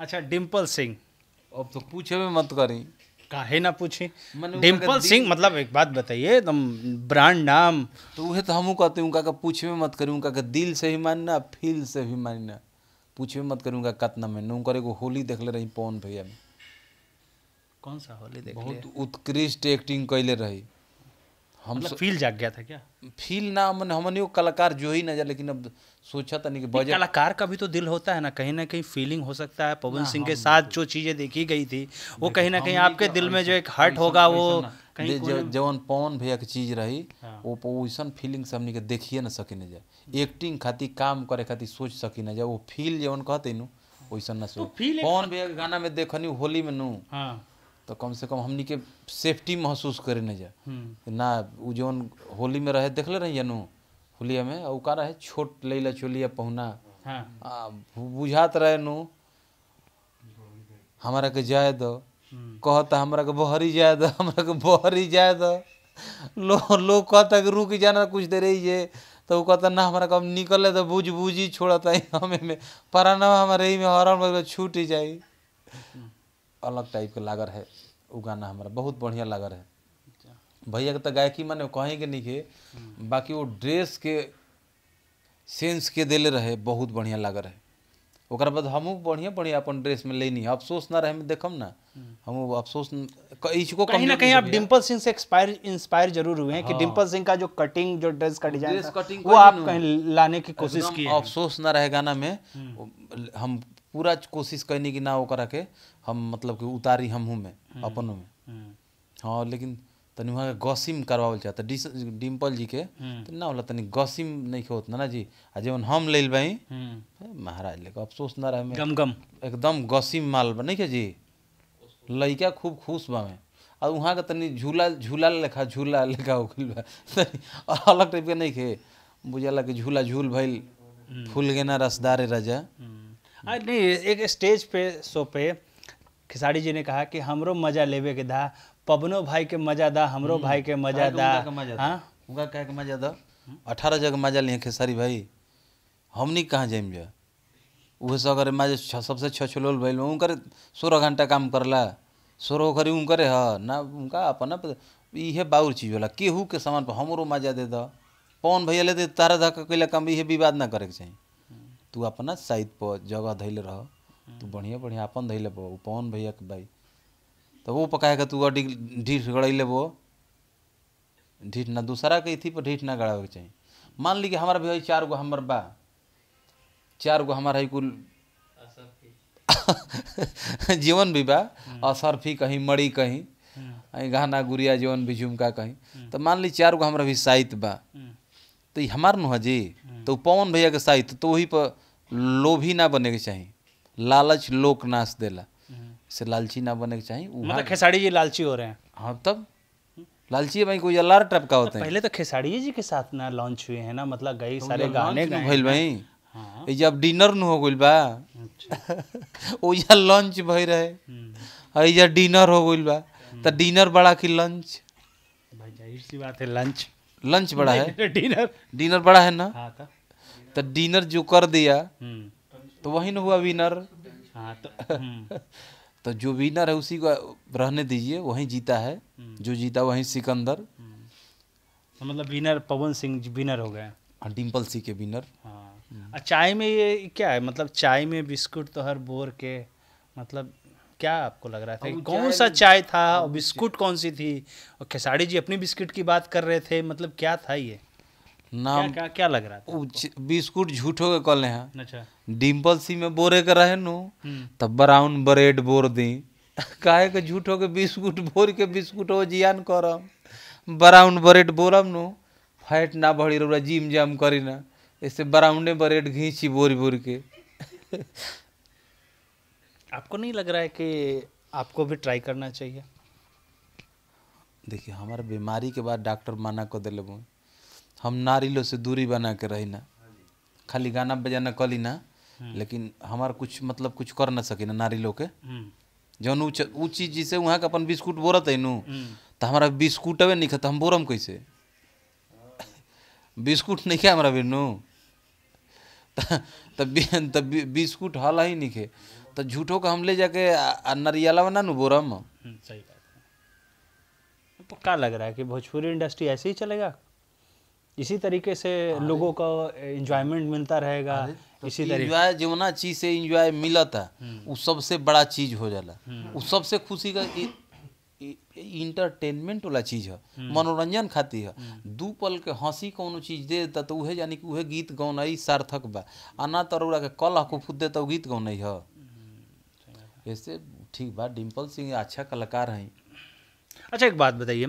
अच्छा डिम्पल सिंह अब तो पूछे में मत करी काहे ना पूछे डिम्पल सिंह मतलब एक बात बताइए एकदम ब्रांड नाम तो वह तो हमू कहते हैं उनका पूछे में मत करी उनका दिल से ही मानना फील से भी मानना पूछे मत करी उनका कतना में नुकर एगो होली देख ले रही पवन भैया में कौन सा होली देख बहुत उत्कृष्ट एक्टिंग कैले रही हम मतलब स... फील जाग गया था क्या फील ना मन हमने कलाकार जो ही नजर लेकिन अब सोचा था नहीं कि बजट कलाकार का भी तो दिल होता है ना कहीं ना कहीं फीलिंग हो सकता है पवन सिंह के साथ तो- जो चीजें देखी गई थी वो कहीं ना कहीं आपके तो दिल में जो एक हर्ट होगा वो जवन पवन भैया की चीज रही हाँ। वो पोजिशन फीलिंग से हमने देखिए ना सकी न जाए एक्टिंग खातिर काम करे खातिर सोच सकी न जाए वो फील जवन कहते नु वैसा ना तो सोच पवन भैया के गाना में देखनी होली में नु हाँ। तो कम से कम हमनी के सेफ्टी महसूस करे न जा हम्म। ना उ जौन होली में रहे देखले रही जानू होलिया में और का रहे छोट लैला चोलिया पहुना हाँ। बुझात रहे नु हमारा के जाए दो हम्म। कहता हमारा के बहरी जाए दो हमारा के बहरी जाए दो लोग लो कहता कि रुक जाना कुछ देर ये तो वो कहता ना हमारा कब निकले तो बुझ बुझी छोड़ता है हमें में पर ना हमारे ही में मतलब हरण छूट ही जाए हम्म। अलग टाइप के लागर है वो गाना हमारा बहुत बढ़िया लागर है अच्छा। भैया के तो गायकी माने कहेंगे नहीं के हम्म। बाकी वो ड्रेस के सेंस के दिल रहे बहुत बढ़िया लागर है ओकर बाद हमू बढ़िया बढ़िया अपन ड्रेस में लेनी अफसोस ना रहे देख ना हम हम्म। अफसोस कहीं ना कहीं आप डिम्पल सिंह से एक्सपायर इंस्पायर जरूर हुए हैं कि डिम्पल हाँ। सिंह का जो कटिंग जो ड्रेस का डिजाइन वो आप कहीं लाने की कोशिश की अफसोस ना रहे गाना में हम्म। हम पूरा कोशिश कहनी कि ना वो करा के हम मतलब कि उतारी हम हूँ में अपनों में हाँ लेकिन तनि वहाँ गसिम करवावल चाहता तो डिस डिम्पल जी के हम्म। तो ना होला तनि गसिम नहीं खेत ना जी आ जब हम ले बही हम्म। महाराज लेके अफसोस ना रहे गम गम एकदम गसिम माल बा नहीं जी लड़का खूब खुश बा में और वहाँ का तनि झूला झूला लेखा झूला लेखा उखिल बा और अलग टाइप के नहीं के बुझला कि झूला झूल भइल हम्म। फूल गेना रसदारे राजा आ, नहीं एक स्टेज पे शो पे खेसारी जी ने कहा कि हमरो मजा लेवे के दा पवनो भाई के मजा दा हमरो हम्म। भाई के मजा दा उनका क्या हाँ? के मजा दा अठारह जगह मजा लिए खेसारी भाई हमनी कहाँ जाइम जा उहे सगरे माजे सबसे छछलोल भैल उनकर सोलह घंटा काम करला सोलह घरी उनकरे ह हाँ, ना उनका अपन इे बाउर चीज होला केहू के सामान पर हमरो मजा दे दौन पवन भैया ले तारा धक्का कैला काम इे विवाद ना करे के चाहिए तू अपना साइड पर जगह धैले रह तू बढ़िया बढ़िया अपन धैले बो पवन भैया के भाई तो वो पकाए के तू अडी ढीठ गड़ैले बो ढीठ ना दूसरा के इथी पर ढीठ ना गड़ावे के चाहिए मान ली कि हमारा भी चार गो हमार बा चार गो हमारा कुल जीवन भी बा हम्म। असर असरफी कहीं मड़ी कहीं हम्म। गहना गुड़िया जीवन भी झुमका कहीं हम्म। तो मान ली चार गो हमारा भी साहित्य बा तो हमार नु जी तो पवन भैया के साहित्य तो वही पर लोभी ना बने के चाहिए लालच लोक नाश देला हम्म। से लालची ना बने के चाहिए मतलब खेसारी जी लालची हो रहे हैं हाँ तब हम्म। लालची भाई कोई अलार टाइप का होते हैं पहले तो खेसारी जी के साथ ना लॉन्च हुए हैं ना मतलब गई तो सारे मतलब गाने भैल भाई भाई हाँ। ये जब डिनर न हो गई बा वो अच्छा। या लॉन्च भाई रहे और ये जब डिनर हो गई बा तो डिनर बड़ा कि लंच भाई जाहिर सी बात है लंच लंच बड़ा है डिनर डिनर बड़ा है ना हाँ तो डिनर जो कर दिया हम्म। तो वही ना हुआ विनर हाँ, तो हम्म। तो जो विनर है उसी को रहने दीजिए वही जीता है हम्म। जो जीता वही सिकंदर तो मतलब विनर पवन सिंह विनर हो गए हाँ डिम्पल सिंह के विनर हाँ चाय में ये क्या है मतलब चाय में बिस्कुट तो हर बोर के मतलब क्या आपको लग रहा था कौन सा चाय था और बिस्कुट कौन सी थी और खेसारी जी अपनी बिस्किट की बात कर रहे थे मतलब क्या था ये नाम क्या, क्या लग रहा था बिस्कुट झूठो के कल हैं हाँ। अच्छा डिम्पल सी में बोरे के रहे नु तब ब्राउन ब्रेड बोर दी काहे के झूठो के बिस्कुट बोर के बिस्कुट हो जियान करम ब्राउन ब्रेड बोरम नु फैट ना बढ़ी रहा जिम जम करी ना ऐसे ब्राउने ब्रेड घींची बोरी बोरी के आपको नहीं लग रहा है कि आपको भी ट्राई करना चाहिए देखिए हमारे बीमारी के बाद डॉक्टर मना कर दिले हम नारी लोग से दूरी बना के रही ना खाली गाना बजाना कली ना हम्म। लेकिन हमार कुछ मतलब कुछ कर ना सके ना नारी लोग के हम्म। जौन ऊ चीज जैसे वहाँ के अपन बिस्कुट बोरत है नू हम्म। तो हमारा बिस्कुट अबे नहीं खाता तो हम बोरम कैसे बिस्कुट नहीं खे हमारा बेनू तब तब बिस्कुट हल ही नहीं खे तो झूठों का हम ले जाके नरियाला बना नू बोरम सही बात तो क्या लग रहा है कि भोजपुरी इंडस्ट्री ऐसे ही चलेगा इसी तरीके से हाँ लोगों का इंजॉयमेंट मिलता रहेगा हाँ तो इसी इंजॉय जौना चीज से इंजॉय था हम्म। वो सबसे बड़ा चीज हो जाला हम्म। वो सबसे खुशी का इंटरटेनमेंट वाला चीज है हम्म। मनोरंजन खाती है दो पल के हंसी कोनो चीज दे देता तो उहे यानी कि उहे गीत गौनाई सार्थक बा अना तरुरा के कल को फूद देता गीत गौनाई है ऐसे ठीक बा डिम्पल सिंह अच्छा कलाकार है अच्छा एक बात बताइए